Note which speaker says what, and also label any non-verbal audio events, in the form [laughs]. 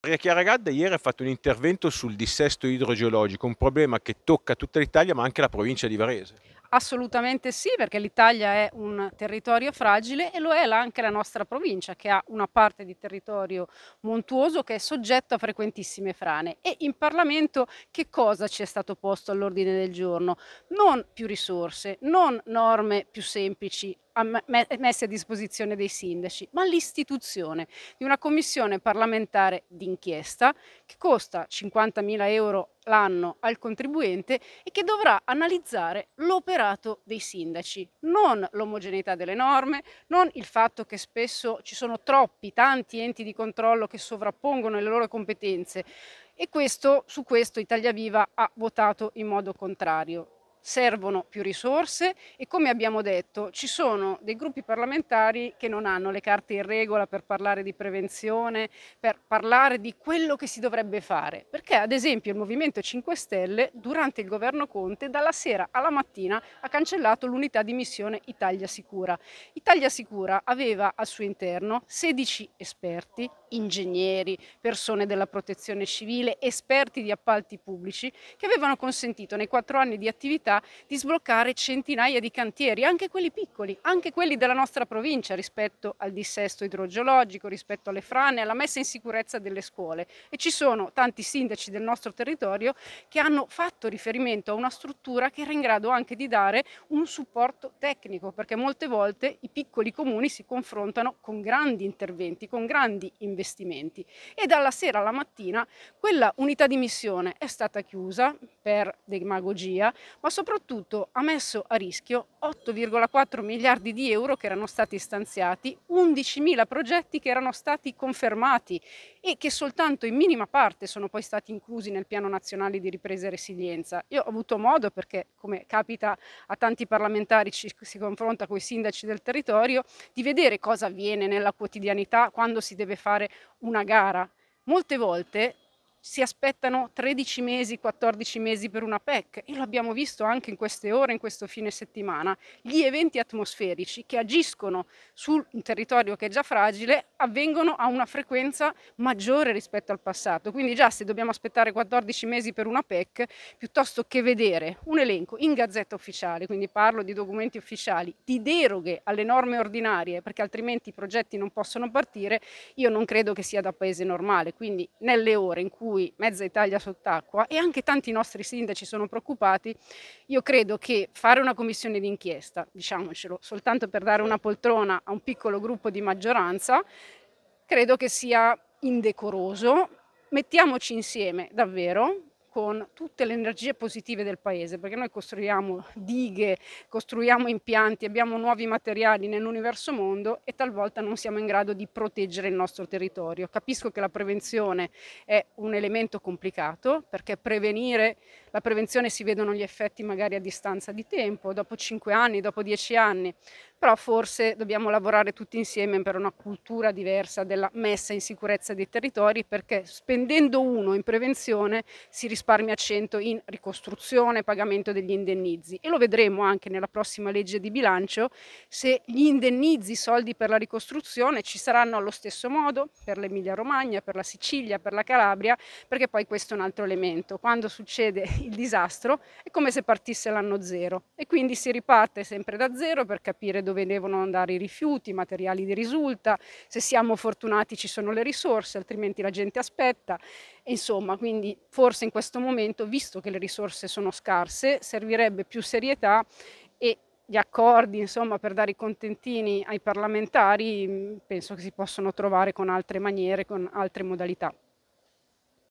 Speaker 1: Maria Chiara Gadda ieri ha fatto un intervento sul dissesto idrogeologico, un problema che tocca tutta l'Italia ma anche la provincia di Varese. Assolutamente sì, perché l'Italia è un territorio fragile e lo è anche la nostra provincia che ha una parte di territorio montuoso che è soggetto a frequentissime frane e in Parlamento che cosa ci è stato posto all'ordine del giorno? Non più risorse, non norme più semplici, messe a disposizione dei sindaci, ma l'istituzione di una commissione parlamentare d'inchiesta che costa 50.000 euro l'anno al contribuente e che dovrà analizzare l'operato dei sindaci, non l'omogeneità delle norme, non il fatto che spesso ci sono troppi, tanti enti di controllo che sovrappongono le loro competenze e questo, su questo Italia Viva ha votato in modo contrario servono più risorse e come abbiamo detto ci sono dei gruppi parlamentari che non hanno le carte in regola per parlare di prevenzione, per parlare di quello che si dovrebbe fare, perché ad esempio il Movimento 5 Stelle durante il governo Conte dalla sera alla mattina ha cancellato l'unità di missione Italia Sicura. Italia Sicura aveva al suo interno 16 esperti, ingegneri, persone della protezione civile, esperti di appalti pubblici che avevano consentito nei quattro anni di attività di sbloccare centinaia di cantieri, anche quelli piccoli, anche quelli della nostra provincia rispetto al dissesto idrogeologico, rispetto alle frane, alla messa in sicurezza delle scuole. E ci sono tanti sindaci del nostro territorio che hanno fatto riferimento a una struttura che era in grado anche di dare un supporto tecnico, perché molte volte i piccoli comuni si confrontano con grandi interventi, con grandi investimenti. E dalla sera alla mattina quella unità di missione è stata chiusa per demagogia, ma sono soprattutto ha messo a rischio 8,4 miliardi di euro che erano stati stanziati, 11 mila progetti che erano stati confermati e che soltanto in minima parte sono poi stati inclusi nel Piano Nazionale di Ripresa e Resilienza. Io ho avuto modo, perché come capita a tanti parlamentari, ci, si confronta con i sindaci del territorio, di vedere cosa avviene nella quotidianità quando si deve fare una gara. Molte volte si aspettano 13 mesi, 14 mesi per una PEC e lo abbiamo visto anche in queste ore, in questo fine settimana. Gli eventi atmosferici che agiscono su un territorio che è già fragile avvengono a una frequenza maggiore rispetto al passato. Quindi già se dobbiamo aspettare 14 mesi per una PEC, piuttosto che vedere un elenco in gazzetta ufficiale, quindi parlo di documenti ufficiali, di deroghe alle norme ordinarie, perché altrimenti i progetti non possono partire, io non credo che sia da paese normale. Quindi nelle ore in cui cui mezza Italia sott'acqua e anche tanti nostri sindaci sono preoccupati, io credo che fare una commissione d'inchiesta, diciamocelo, soltanto per dare una poltrona a un piccolo gruppo di maggioranza, credo che sia indecoroso. Mettiamoci insieme davvero, con tutte le energie positive del paese, perché noi costruiamo dighe, costruiamo impianti, abbiamo nuovi materiali nell'universo mondo e talvolta non siamo in grado di proteggere il nostro territorio. Capisco che la prevenzione è un elemento complicato, perché prevenire, la prevenzione si vedono gli effetti magari a distanza di tempo, dopo 5 anni, dopo 10 anni, però forse dobbiamo lavorare tutti insieme per una cultura diversa della messa in sicurezza dei territori perché spendendo uno in prevenzione si risparmia 100 in ricostruzione, pagamento degli indennizi e lo vedremo anche nella prossima legge di bilancio se gli indennizi, i soldi per la ricostruzione ci saranno allo stesso modo per l'Emilia Romagna, per la Sicilia, per la Calabria, perché poi questo è un altro elemento. Quando succede [laughs] il disastro è come se partisse l'anno zero e quindi si riparte sempre da zero per capire dove dove devono andare i rifiuti, i materiali di risulta, se siamo fortunati ci sono le risorse, altrimenti la gente aspetta. Insomma, quindi forse in questo momento, visto che le risorse sono scarse, servirebbe più serietà e gli accordi insomma, per dare i contentini ai parlamentari penso che si possono trovare con altre maniere, con altre modalità.